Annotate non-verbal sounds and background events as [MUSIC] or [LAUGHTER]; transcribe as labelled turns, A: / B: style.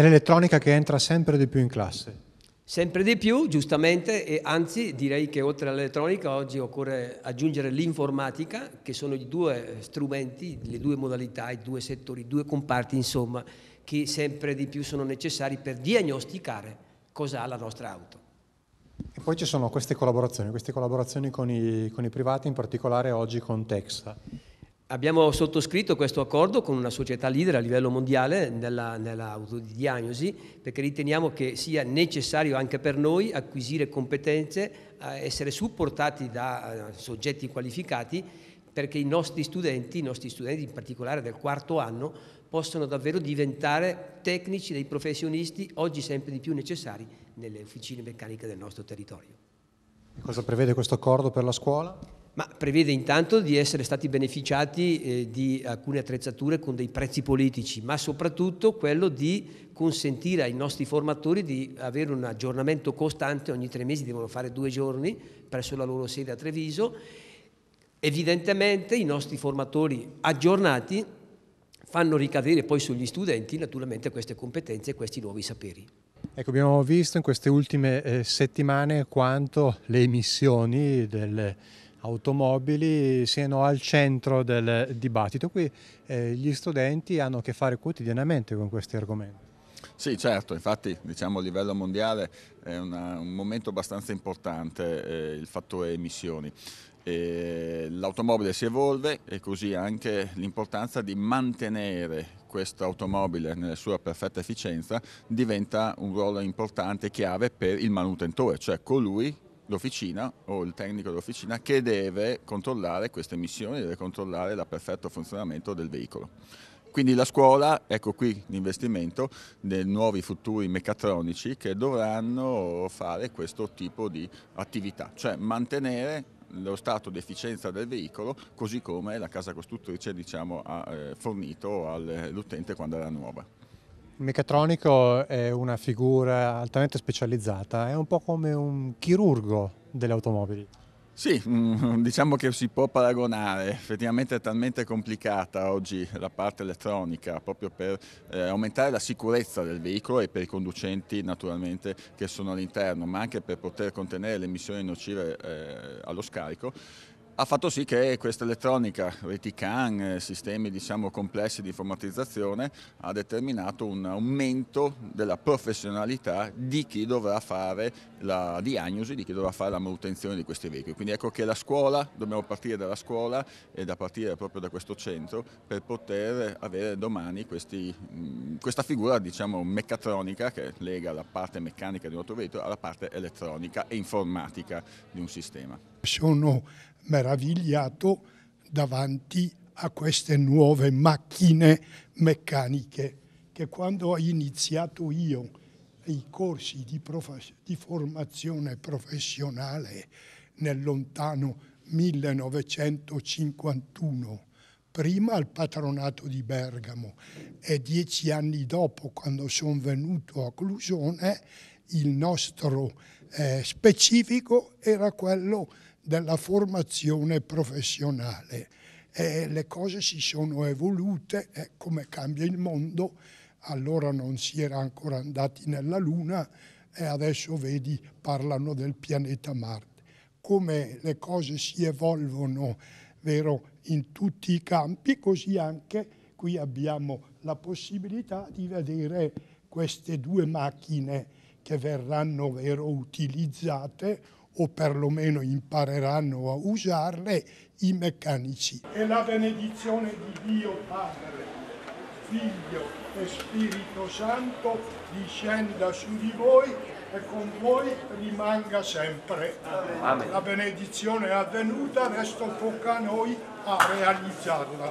A: È l'elettronica che entra sempre di più in classe.
B: Sempre di più, giustamente, e anzi direi che oltre all'elettronica oggi occorre aggiungere l'informatica, che sono i due strumenti, le due modalità, i due settori, i due comparti, insomma, che sempre di più sono necessari per diagnosticare cosa ha la nostra auto.
A: E poi ci sono queste collaborazioni, queste collaborazioni con i, con i privati, in particolare oggi con Texta
B: abbiamo sottoscritto questo accordo con una società leader a livello mondiale nella, nell'autodiagnosi perché riteniamo che sia necessario anche per noi acquisire competenze, eh, essere supportati da eh, soggetti qualificati perché i nostri studenti, i nostri studenti in particolare del quarto anno, possono davvero diventare tecnici, dei professionisti oggi sempre di più necessari nelle officine meccaniche del nostro territorio.
A: Cosa prevede questo accordo per la scuola?
B: ma prevede intanto di essere stati beneficiati eh, di alcune attrezzature con dei prezzi politici, ma soprattutto quello di consentire ai nostri formatori di avere un aggiornamento costante, ogni tre mesi devono fare due giorni presso la loro sede a Treviso. Evidentemente i nostri formatori aggiornati fanno ricadere poi sugli studenti naturalmente queste competenze e questi nuovi saperi.
A: Ecco, abbiamo visto in queste ultime eh, settimane quanto le emissioni del automobili siano al centro del dibattito. Qui eh, gli studenti hanno a che fare quotidianamente con questi argomenti.
C: Sì, certo, infatti diciamo, a livello mondiale è una, un momento abbastanza importante eh, il fattore emissioni. L'automobile si evolve e così anche l'importanza di mantenere questa automobile nella sua perfetta efficienza diventa un ruolo importante, chiave per il manutentore, cioè colui l'officina o il tecnico dell'officina che deve controllare queste missioni, deve controllare il perfetto funzionamento del veicolo. Quindi la scuola, ecco qui l'investimento nei nuovi futuri meccatronici che dovranno fare questo tipo di attività, cioè mantenere lo stato di efficienza del veicolo così come la casa costruttrice diciamo, ha eh, fornito all'utente quando era nuova.
A: Il meccatronico è una figura altamente specializzata, è un po' come un chirurgo delle automobili.
C: Sì, mm, [LAUGHS] diciamo che si può paragonare, effettivamente è talmente complicata oggi la parte elettronica proprio per eh, aumentare la sicurezza del veicolo e per i conducenti naturalmente che sono all'interno, ma anche per poter contenere le emissioni nocive eh, allo scarico ha fatto sì che questa elettronica, reti CAN, eh, sistemi diciamo, complessi di informatizzazione, ha determinato un aumento della professionalità di chi dovrà fare la diagnosi, di chi dovrà fare la manutenzione di questi veicoli. Quindi ecco che la scuola, dobbiamo partire dalla scuola e da partire proprio da questo centro per poter avere domani questi, mm, questa figura diciamo, meccatronica che lega la parte meccanica di un autoveicolo alla parte elettronica e informatica di un sistema.
D: Sono meravigliato davanti a queste nuove macchine meccaniche che quando ho iniziato io i corsi di, di formazione professionale nel lontano 1951, prima al patronato di Bergamo e dieci anni dopo, quando sono venuto a Clusone, il nostro eh, specifico era quello della formazione professionale. E le cose si sono evolute, eh, come cambia il mondo, allora non si era ancora andati nella Luna e adesso vedi parlano del pianeta Marte. Come le cose si evolvono vero, in tutti i campi, così anche qui abbiamo la possibilità di vedere queste due macchine che verranno vero, utilizzate o perlomeno impareranno a usarle i meccanici. E la benedizione di Dio Padre, Figlio e Spirito Santo discenda su di voi e con voi rimanga sempre. Amen. La benedizione è avvenuta, adesso tocca a noi a realizzarla.